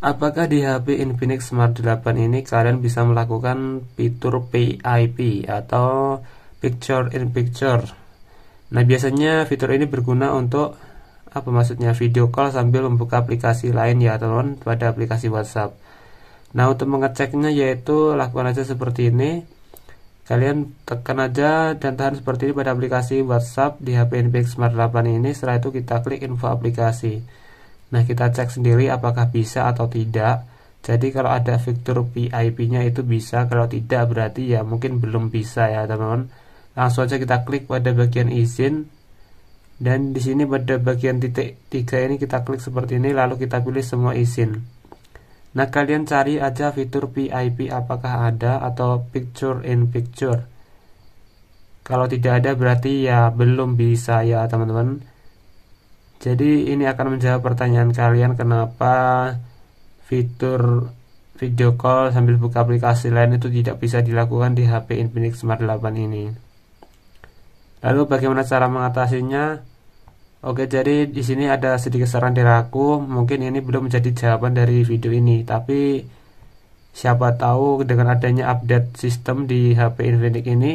Apakah di HP Infinix Smart 8 ini kalian bisa melakukan fitur PIP atau Picture in Picture? Nah, biasanya fitur ini berguna untuk apa maksudnya video call sambil membuka aplikasi lain ya teman pada aplikasi WhatsApp. Nah, untuk mengeceknya yaitu lakukan aja seperti ini. Kalian tekan aja dan tahan seperti ini pada aplikasi WhatsApp di HP Infinix Smart 8 ini. Setelah itu kita klik info aplikasi. Nah, kita cek sendiri apakah bisa atau tidak. Jadi kalau ada fitur vip nya itu bisa, kalau tidak berarti ya mungkin belum bisa ya, teman-teman. Langsung aja kita klik pada bagian izin dan di sini pada bagian titik tiga ini kita klik seperti ini lalu kita pilih semua izin. Nah, kalian cari aja fitur VIP apakah ada atau picture in picture. Kalau tidak ada berarti ya belum bisa ya, teman-teman. Jadi ini akan menjawab pertanyaan kalian kenapa fitur video call sambil buka aplikasi lain itu tidak bisa dilakukan di HP Infinix Smart 8 ini. Lalu bagaimana cara mengatasinya? Oke, jadi di sini ada sedikit saran dari aku, mungkin ini belum menjadi jawaban dari video ini, tapi siapa tahu dengan adanya update sistem di HP Infinix ini,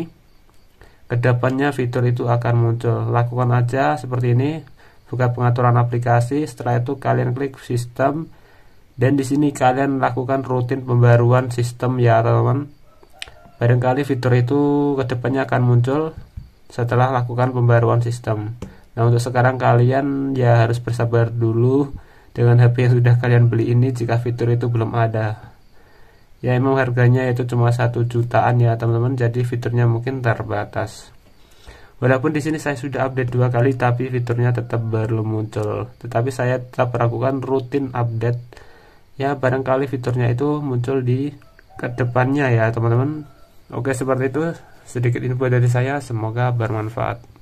kedepannya fitur itu akan muncul. Lakukan aja seperti ini, buka pengaturan aplikasi setelah itu kalian klik sistem dan di sini kalian lakukan rutin pembaruan sistem ya teman-teman barangkali fitur itu kedepannya akan muncul setelah lakukan pembaruan sistem nah untuk sekarang kalian ya harus bersabar dulu dengan HP yang sudah kalian beli ini jika fitur itu belum ada ya emang harganya itu cuma satu jutaan ya teman-teman jadi fiturnya mungkin terbatas Walaupun di sini saya sudah update dua kali, tapi fiturnya tetap baru muncul. Tetapi saya tetap melakukan rutin update. Ya, barangkali fiturnya itu muncul di kedepannya ya, teman-teman. Oke, seperti itu sedikit info dari saya. Semoga bermanfaat.